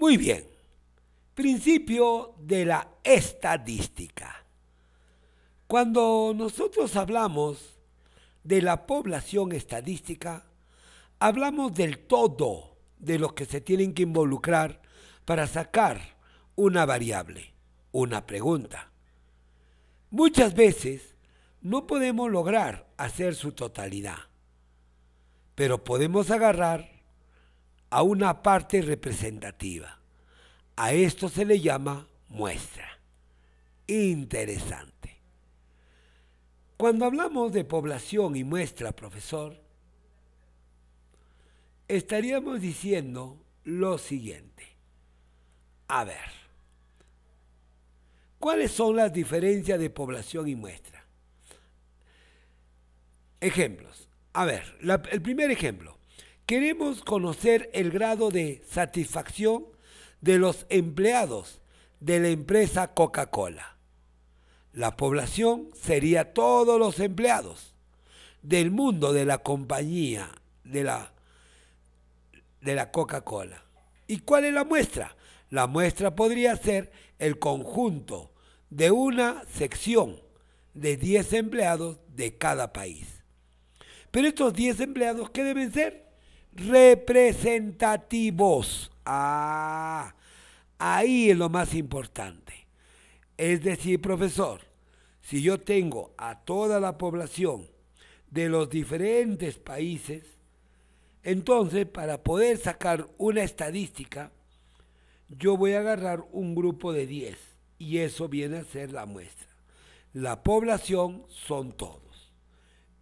Muy bien. Principio de la estadística. Cuando nosotros hablamos de la población estadística, hablamos del todo de los que se tienen que involucrar para sacar una variable, una pregunta. Muchas veces no podemos lograr hacer su totalidad, pero podemos agarrar a una parte representativa. A esto se le llama muestra. Interesante. Cuando hablamos de población y muestra, profesor, estaríamos diciendo lo siguiente. A ver, ¿cuáles son las diferencias de población y muestra? Ejemplos. A ver, el primer ejemplo. Queremos conocer el grado de satisfacción de los empleados de la empresa Coca-Cola. La población sería todos los empleados del mundo de la compañía de la, de la Coca-Cola. ¿Y cuál es la muestra? La muestra podría ser el conjunto de una sección de 10 empleados de cada país. Pero estos 10 empleados, ¿qué deben ser? representativos. Ah, ahí es lo más importante. Es decir, profesor, si yo tengo a toda la población de los diferentes países, entonces para poder sacar una estadística, yo voy a agarrar un grupo de 10 y eso viene a ser la muestra. La población son todos.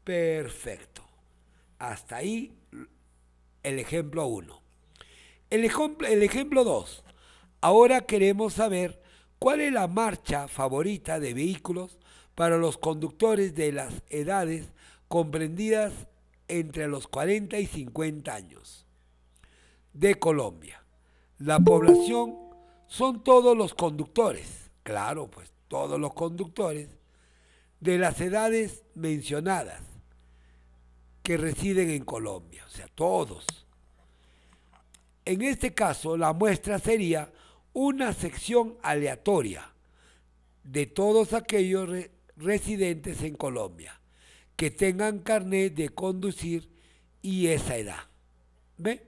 Perfecto. Hasta ahí el ejemplo 1. El, ejemplo 2. Ahora queremos saber cuál es la marcha favorita de vehículos para los conductores de las edades comprendidas entre los 40 y 50 años de Colombia. La población son todos los conductores, claro, pues todos los conductores de las edades mencionadas que residen en Colombia, o sea, todos. En este caso, la muestra sería una sección aleatoria de todos aquellos residentes en Colombia que tengan carnet de conducir y esa edad. ¿Ve?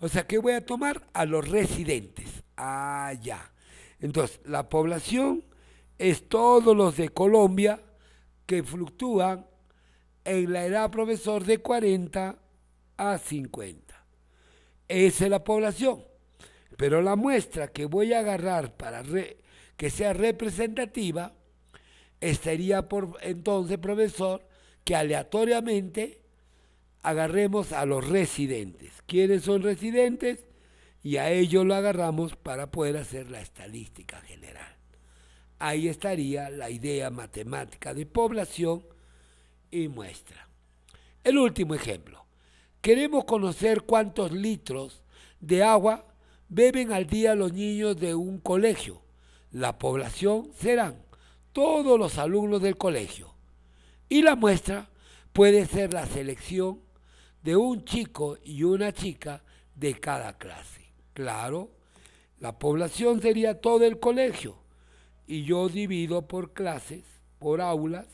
O sea, que voy a tomar? A los residentes. Allá. Ah, Entonces, la población es todos los de Colombia que fluctúan en la edad profesor de 40 a 50. Esa es la población. Pero la muestra que voy a agarrar para que sea representativa estaría por entonces, profesor, que aleatoriamente agarremos a los residentes. ¿Quiénes son residentes? Y a ellos lo agarramos para poder hacer la estadística general. Ahí estaría la idea matemática de población y muestra. El último ejemplo. Queremos conocer cuántos litros de agua beben al día los niños de un colegio. La población serán todos los alumnos del colegio. Y la muestra puede ser la selección de un chico y una chica de cada clase. Claro, la población sería todo el colegio y yo divido por clases, por aulas,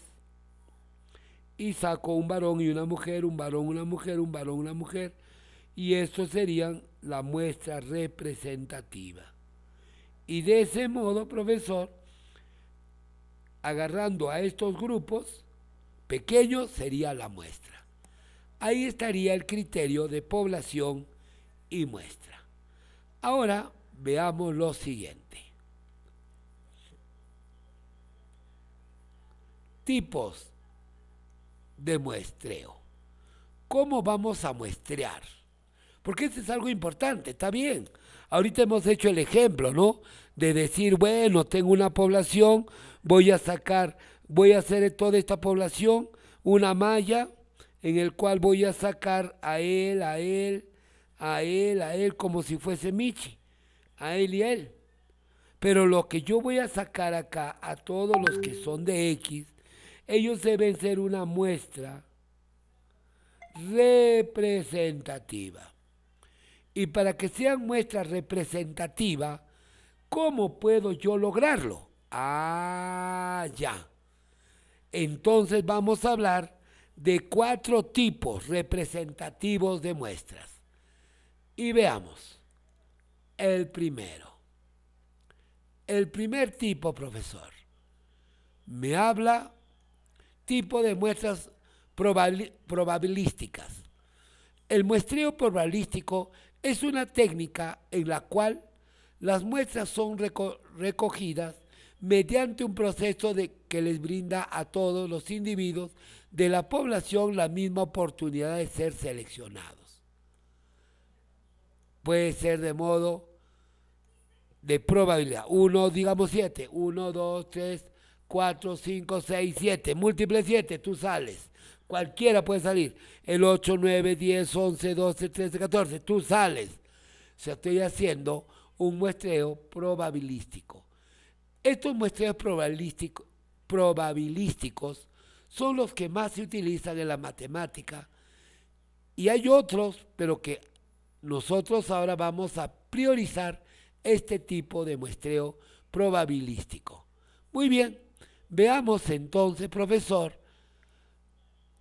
y sacó un varón y una mujer, un varón, una mujer, un varón, una mujer, y estos serían la muestra representativa. Y de ese modo, profesor, agarrando a estos grupos, pequeños sería la muestra. Ahí estaría el criterio de población y muestra. Ahora veamos lo siguiente. Tipos de muestreo. ¿Cómo vamos a muestrear? Porque eso es algo importante, está bien. Ahorita hemos hecho el ejemplo, ¿no? De decir, bueno, tengo una población, voy a sacar, voy a hacer de toda esta población una malla en el cual voy a sacar a él, a él, a él, a él, como si fuese Michi, a él y a él. Pero lo que yo voy a sacar acá a todos los que son de X, ellos deben ser una muestra representativa. Y para que sean muestras representativa, ¿cómo puedo yo lograrlo? Ah, ya. Entonces vamos a hablar de cuatro tipos representativos de muestras. Y veamos. El primero. El primer tipo, profesor, me habla tipo de muestras probabilísticas. El muestreo probabilístico es una técnica en la cual las muestras son recogidas mediante un proceso de que les brinda a todos los individuos de la población la misma oportunidad de ser seleccionados. Puede ser de modo de probabilidad. Uno, digamos 7. 1, 2, 3, 4, 5, 6, 7. Múltiple 7, tú sales. Cualquiera puede salir. El 8, 9, 10, 11, 12, 13, 14. Tú sales. O sea, estoy haciendo un muestreo probabilístico. Estos muestreos probabilísticos son los que más se utilizan en la matemática. Y hay otros, pero que nosotros ahora vamos a priorizar este tipo de muestreo probabilístico. Muy bien, Veamos entonces, profesor,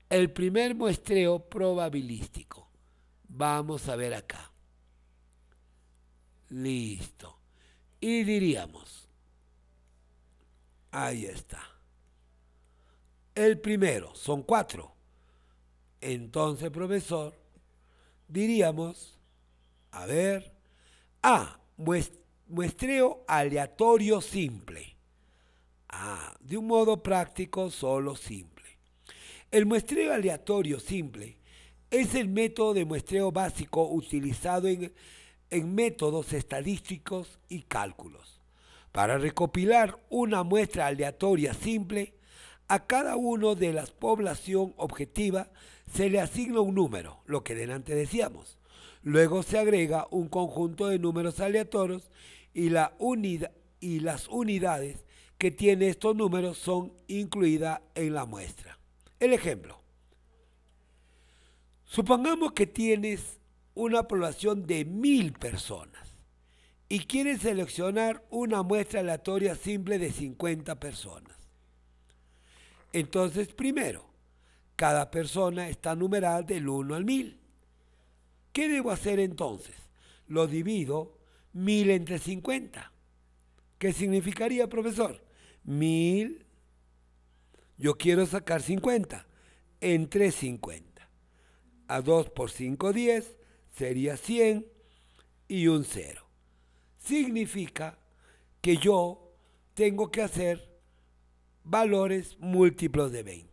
el primer muestreo probabilístico. Vamos a ver acá. Listo. Y diríamos, ahí está. El primero, son cuatro. Entonces, profesor, diríamos, a ver, A, ah, muestreo aleatorio simple. Ah, de un modo práctico solo simple. El muestreo aleatorio simple es el método de muestreo básico utilizado en, métodos estadísticos y cálculos. Para recopilar una muestra aleatoria simple, a cada uno de las población objetiva se le asigna un número, lo que delante decíamos. Luego se agrega un conjunto de números aleatorios y, la y las unidades que tiene estos números son incluidas en la muestra. El ejemplo. Supongamos que tienes una población de mil personas y quieres seleccionar una muestra aleatoria simple de 50 personas. Entonces, primero, cada persona está numerada del 1 al 1000. ¿Qué debo hacer entonces? Lo divido 1000 entre 50. ¿Qué significaría, profesor? 1000 yo quiero sacar 50, entre 50. A 2 por 5, 10, sería 100 y un 0. Significa que yo tengo que hacer valores múltiplos de 20.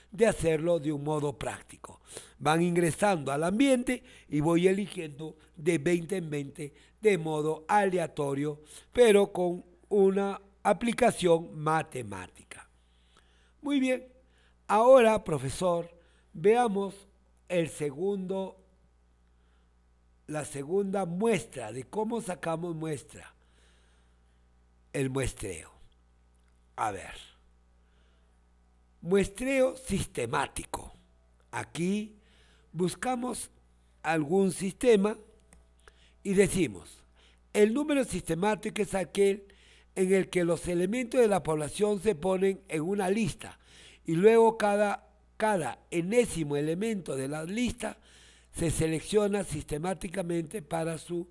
de hacerlo de un modo práctico. Van ingresando al ambiente y voy eligiendo de 20 en 20 de modo aleatorio, pero con una aplicación matemática. Muy bien, ahora profesor, veamos el segundo, la segunda muestra de cómo sacamos muestra, el muestreo. A ver. Muestreo sistemático. Aquí buscamos algún sistema y decimos, el número sistemático es aquel en el que los elementos de la población se ponen en una lista y luego cada, cada enésimo elemento de la lista se selecciona sistemáticamente para su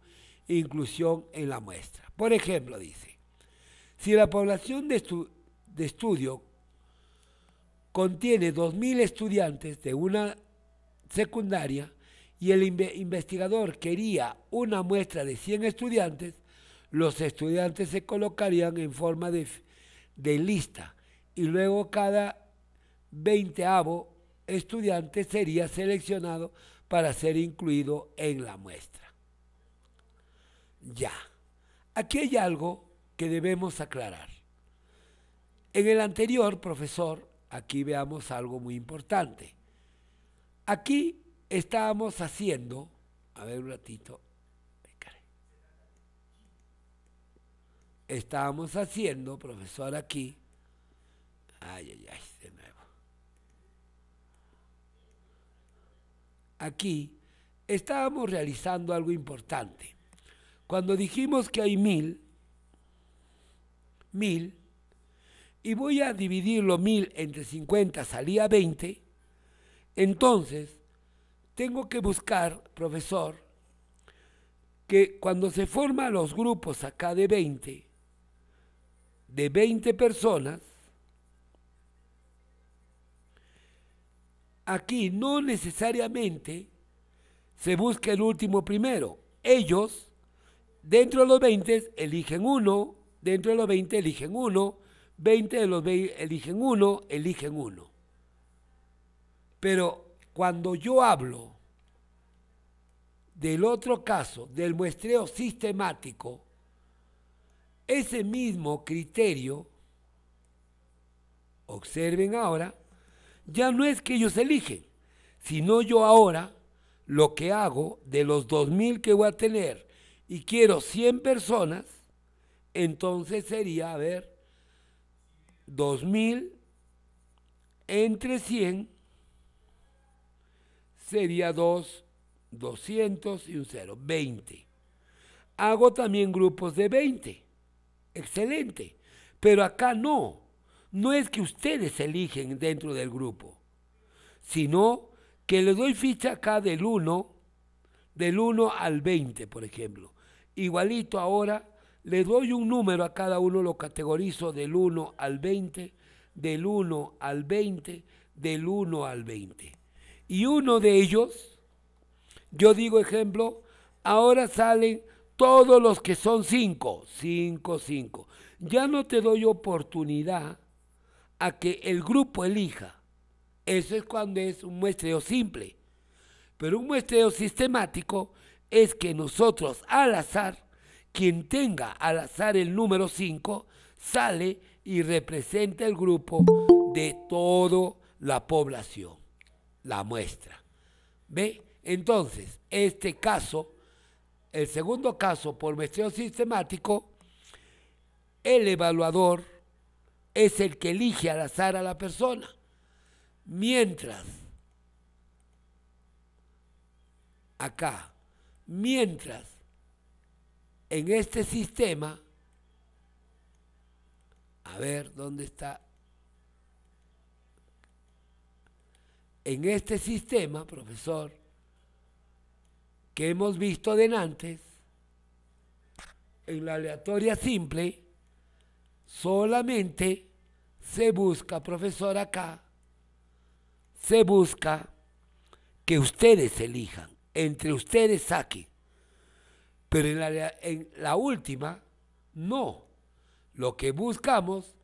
inclusión en la muestra. Por ejemplo, dice, si la población de, de estudio contiene 2.000 estudiantes de una secundaria y el investigador quería una muestra de 100 estudiantes, los estudiantes se colocarían en forma de, de lista y luego cada veinteavo estudiante sería seleccionado para ser incluido en la muestra. Ya, aquí hay algo que debemos aclarar. En el anterior profesor aquí veamos algo muy importante. Aquí estábamos haciendo, a ver un ratito, estábamos haciendo, profesor, aquí, ay, ay, ay, de nuevo, aquí estábamos realizando algo importante. Cuando dijimos que hay mil, mil, y voy a dividir los 1000 entre 50, salía 20, entonces tengo que buscar, profesor, que cuando se forman los grupos acá de 20, de 20 personas, aquí no necesariamente se busca el último primero. Ellos, dentro de los 20, eligen uno, dentro de los 20 eligen uno, 20 de los 20 eligen uno, eligen uno. Pero cuando yo hablo del otro caso, del muestreo sistemático, ese mismo criterio, observen ahora, ya no es que ellos eligen, sino yo ahora lo que hago de los 2.000 que voy a tener y quiero 100 personas, entonces sería, a ver, 2000 entre 100 sería 2, 200 y un 0, 20. Hago también grupos de 20. Excelente. Pero acá no. No es que ustedes eligen dentro del grupo, sino que le doy ficha acá del 1, del 1 al 20, por ejemplo. Igualito ahora le doy un número a cada uno, lo categorizo del 1 al 20, del 1 al 20, del 1 al 20. Y uno de ellos, yo digo ejemplo, ahora salen todos los que son 5, 5, 5. Ya no te doy oportunidad a que el grupo elija. Eso es cuando es un muestreo simple. Pero un muestreo sistemático es que nosotros al azar quien tenga al azar el número 5 sale y representa el grupo de toda la población, la muestra. ¿Ve? Entonces, este caso, el segundo caso por muestreo sistemático, el evaluador es el que elige al azar a la persona, mientras acá, mientras en este sistema, a ver dónde está, en este sistema, profesor, que hemos visto antes, en la aleatoria simple, solamente se busca, profesor, acá, se busca que ustedes elijan, entre ustedes saquen pero en la, última, no. Lo que buscamos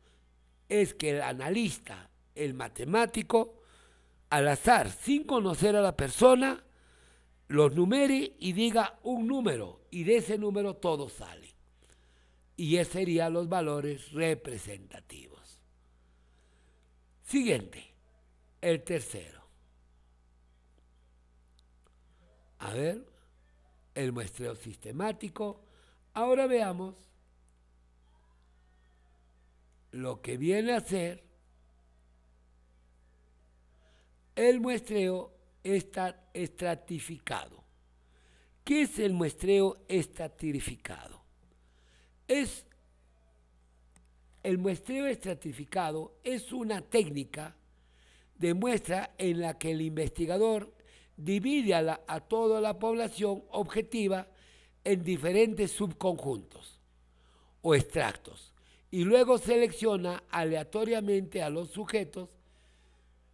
es que el analista, el matemático, al azar, sin conocer a la persona, los numere y diga un número, y de ese número todo sale. Y esos serían los valores representativos. Siguiente, el tercero. A ver el muestreo sistemático. Ahora veamos lo que viene a ser el muestreo estratificado. ¿Qué es el muestreo estratificado? Es el muestreo estratificado es una técnica de muestra en la que el investigador la a toda la población objetiva en diferentes subconjuntos o extractos y luego selecciona aleatoriamente a los sujetos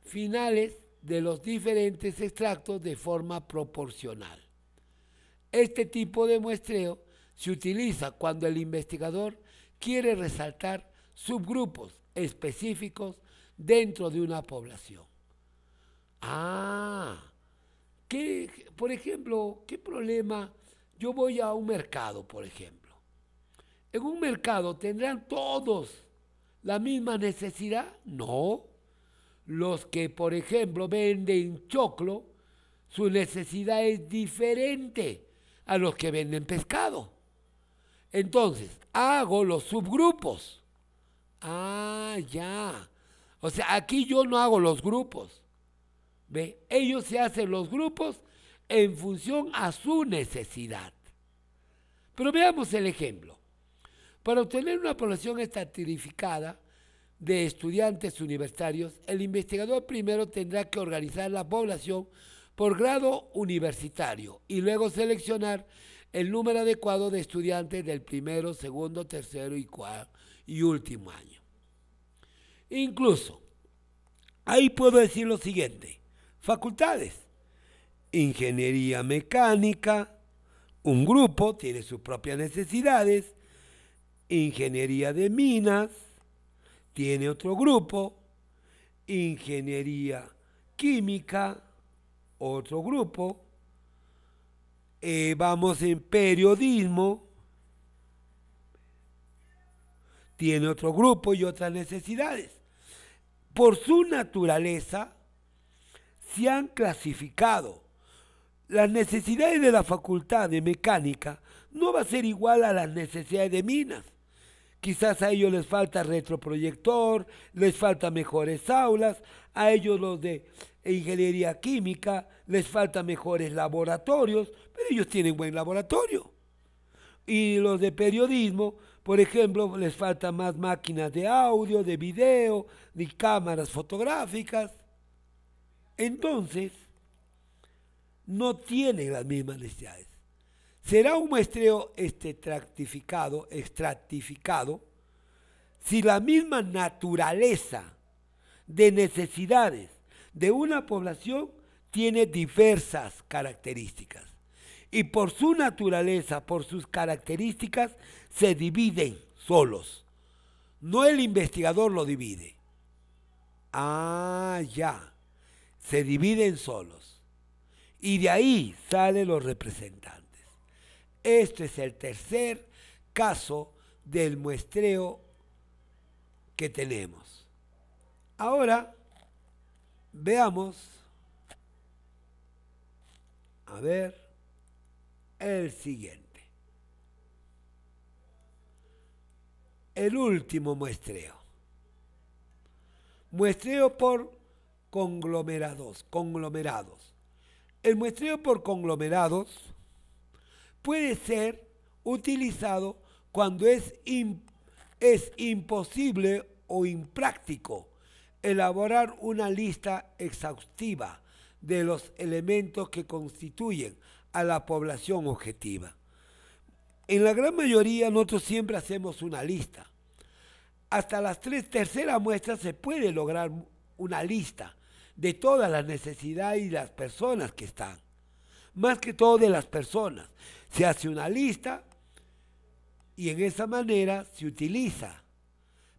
finales de los diferentes extractos de forma proporcional. Este tipo de muestreo se utiliza cuando el investigador quiere resaltar subgrupos específicos dentro de una población. Ah, por ejemplo, qué problema? Yo voy a un mercado, por ejemplo. ¿En un mercado tendrán todos la misma necesidad? No. Los que, por ejemplo, venden choclo, su necesidad es diferente a los que venden pescado. Entonces, hago los subgrupos. Ah, ya. O sea, aquí yo no hago los grupos. Ellos se hacen los grupos en función a su necesidad. Pero veamos el ejemplo. Para obtener una población estratificada de estudiantes universitarios, el investigador primero tendrá que organizar la población por grado universitario y luego seleccionar el número adecuado de estudiantes del primero, segundo, tercero y, y último año. Incluso, ahí puedo decir lo siguiente facultades. Ingeniería mecánica, un grupo tiene sus propias necesidades. Ingeniería de minas, tiene otro grupo. Ingeniería química, otro grupo. Eh, vamos en periodismo, tiene otro grupo y otras necesidades. Por su naturaleza, se han clasificado. Las necesidades de la facultad de mecánica no va a ser igual a las necesidades de minas. Quizás a ellos les falta retroproyector, les falta mejores aulas, a ellos los de ingeniería química les falta mejores laboratorios, pero ellos tienen buen laboratorio. Y los de periodismo, por ejemplo, les falta más máquinas de audio, de video, de cámaras fotográficas entonces no tiene las mismas necesidades. Será un muestreo estratificado, si la misma naturaleza de necesidades de una población tiene diversas características. Y por su naturaleza, por sus características, se dividen solos. No el investigador lo divide. Ah, ya se dividen solos. Y de ahí salen los representantes. Este es el tercer caso del muestreo que tenemos. Ahora veamos, a ver, el siguiente. El último muestreo. Muestreo por conglomerados, conglomerados. El muestreo por conglomerados puede ser utilizado cuando es, es imposible o impráctico elaborar una lista exhaustiva de los elementos que constituyen a la población objetiva. En la gran mayoría nosotros siempre hacemos una lista. Hasta las tres terceras muestras se puede lograr una lista de todas las necesidades y las personas que están. Más que todo de las personas. Se hace una lista y en esa manera se utiliza.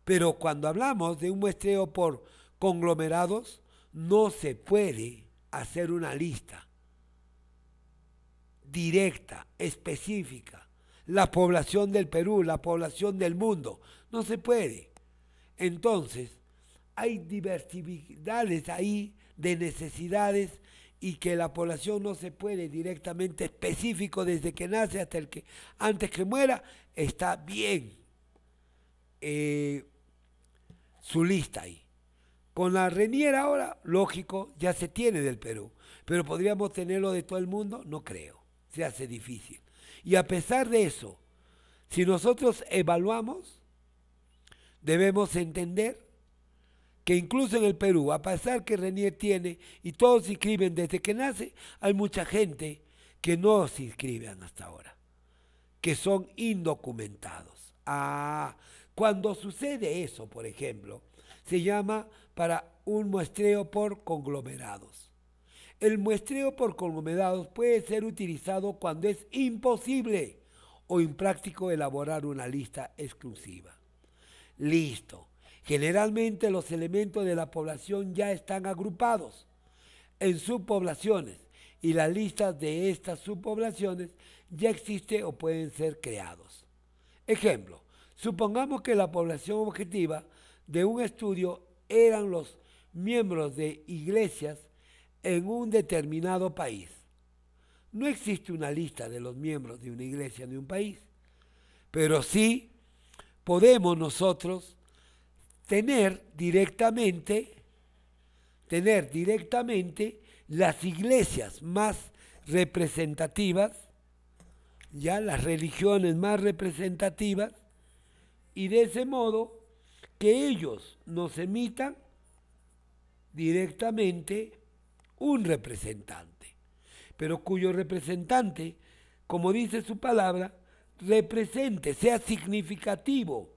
Pero cuando hablamos de un muestreo por conglomerados, no se puede hacer una lista directa, específica. La población del Perú, la población del mundo, no se puede. Entonces, hay diversidades ahí de necesidades y que la población no se puede directamente específico desde que nace hasta el que antes que muera está bien eh, su lista ahí. Con la reniera ahora, lógico, ya se tiene del Perú, pero podríamos tenerlo de todo el mundo, no creo, se hace difícil. Y a pesar de eso, si nosotros evaluamos, debemos entender que incluso en el Perú, a pesar que Renier tiene y todos se inscriben desde que nace, hay mucha gente que no se inscribe hasta ahora, que son indocumentados. Ah, cuando sucede eso, por ejemplo, se llama para un muestreo por conglomerados. El muestreo por conglomerados puede ser utilizado cuando es imposible o impráctico elaborar una lista exclusiva. Listo. Generalmente los elementos de la población ya están agrupados en subpoblaciones y las listas de estas subpoblaciones ya existen o pueden ser creados. Ejemplo, supongamos que la población objetiva de un estudio eran los miembros de iglesias en un determinado país. No existe una lista de los miembros de una iglesia de un país, pero sí podemos nosotros tener directamente, tener directamente las iglesias más representativas, ya las religiones más representativas, y de ese modo que ellos nos emitan directamente un representante, pero cuyo representante, como dice su palabra, represente, sea significativo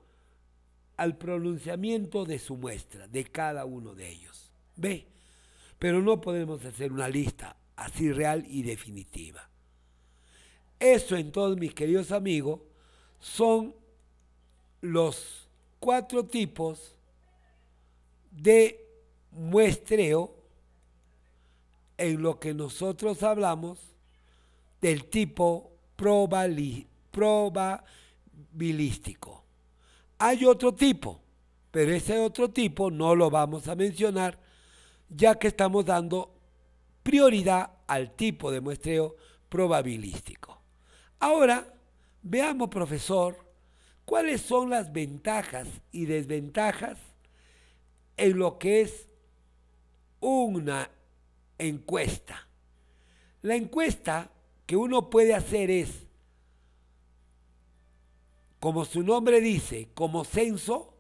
al pronunciamiento de su muestra, de cada uno de ellos. ¿Ve? Pero no podemos hacer una lista así real y definitiva. Eso entonces, mis queridos amigos, son los cuatro tipos de muestreo en lo que nosotros hablamos del tipo probabilístico. Hay otro tipo, pero ese otro tipo no lo vamos a mencionar ya que estamos dando prioridad al tipo de muestreo probabilístico. Ahora, veamos, profesor, cuáles son las ventajas y desventajas en lo que es una encuesta. La encuesta que uno puede hacer es como su nombre dice, como censo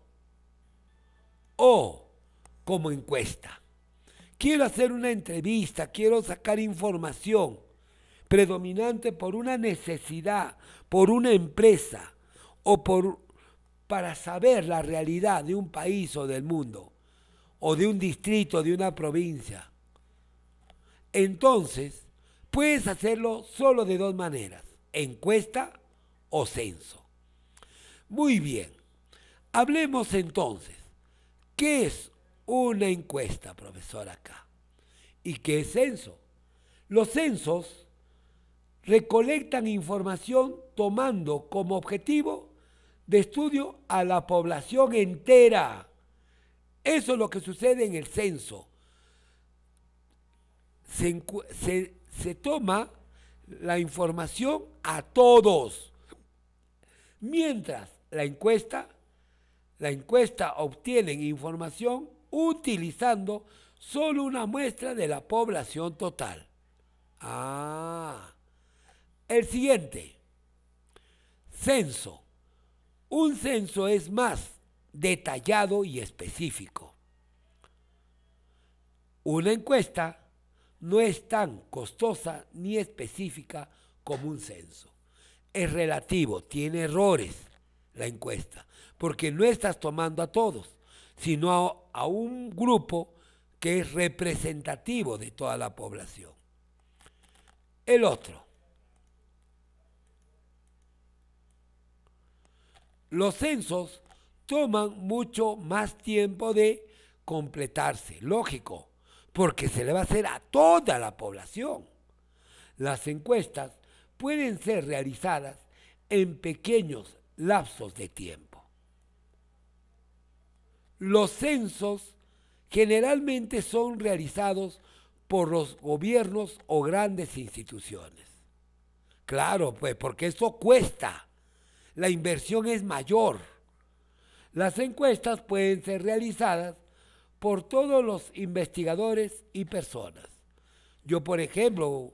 o como encuesta. Quiero hacer una entrevista, quiero sacar información predominante por una necesidad, por una empresa o por para saber la realidad de un país o del mundo o de un distrito, de una provincia. Entonces, puedes hacerlo solo de dos maneras, encuesta o censo. Muy bien. Hablemos entonces. ¿Qué es una encuesta, profesor, acá? ¿Y qué es censo? Los censos recolectan información tomando como objetivo de estudio a la población entera. Eso es lo que sucede en el censo. Se, se toma la información a todos. Mientras la encuesta, la encuesta obtienen información utilizando solo una muestra de la población total. Ah. El siguiente. Censo. Un censo es más detallado y específico. Una encuesta no es tan costosa ni específica como un censo. Es relativo, tiene errores la encuesta, porque no estás tomando a todos, sino a, un grupo que es representativo de toda la población. El otro. Los censos toman mucho más tiempo de completarse, lógico, porque se le va a hacer a toda la población. Las encuestas pueden ser realizadas en pequeños lapsos de tiempo. Los censos generalmente son realizados por los gobiernos o grandes instituciones. Claro, pues porque eso cuesta. La inversión es mayor. Las encuestas pueden ser realizadas por todos los investigadores y personas. Yo, por ejemplo,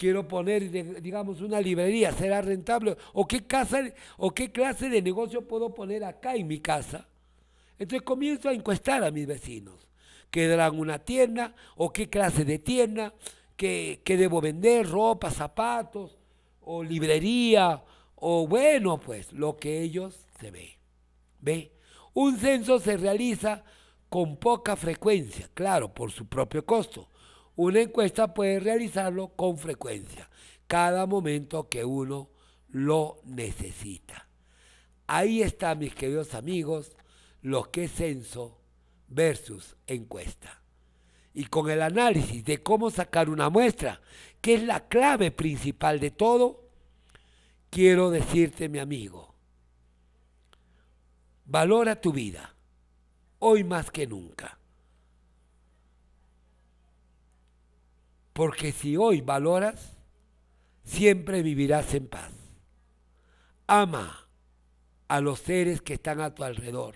quiero poner, digamos, una librería, ¿será rentable? ¿O qué, casa, ¿O qué clase de negocio puedo poner acá en mi casa? Entonces comienzo a encuestar a mis vecinos. ¿Quedarán una tienda? ¿O qué clase de tienda? ¿Qué, debo vender? ¿Ropa, zapatos? ¿O librería? O bueno, pues lo que ellos se ve. ¿Ve? Un censo se realiza con poca frecuencia, claro, por su propio costo. Una encuesta puede realizarlo con frecuencia, cada momento que uno lo necesita. Ahí está, mis queridos amigos, lo que es censo versus encuesta. Y con el análisis de cómo sacar una muestra, que es la clave principal de todo, quiero decirte, mi amigo, valora tu vida, hoy más que nunca. Porque si hoy valoras, siempre vivirás en paz. Ama a los seres que están a tu alrededor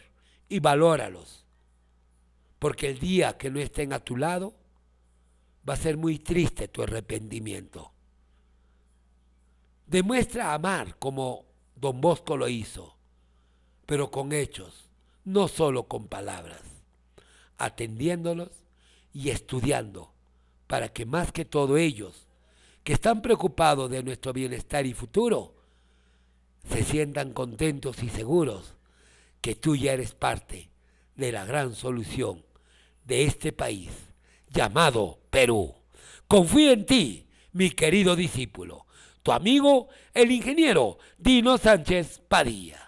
y valóralos. Porque el día que no estén a tu lado, va a ser muy triste tu arrepentimiento. Demuestra amar como don Bosco lo hizo, pero con hechos, no solo con palabras, atendiéndolos y estudiando para que más que todo ellos, que están preocupados de nuestro bienestar y futuro, se sientan contentos y seguros que tú ya eres parte de la gran solución de este país llamado Perú. Confío en ti, mi querido discípulo, tu amigo, el ingeniero Dino Sánchez Padilla.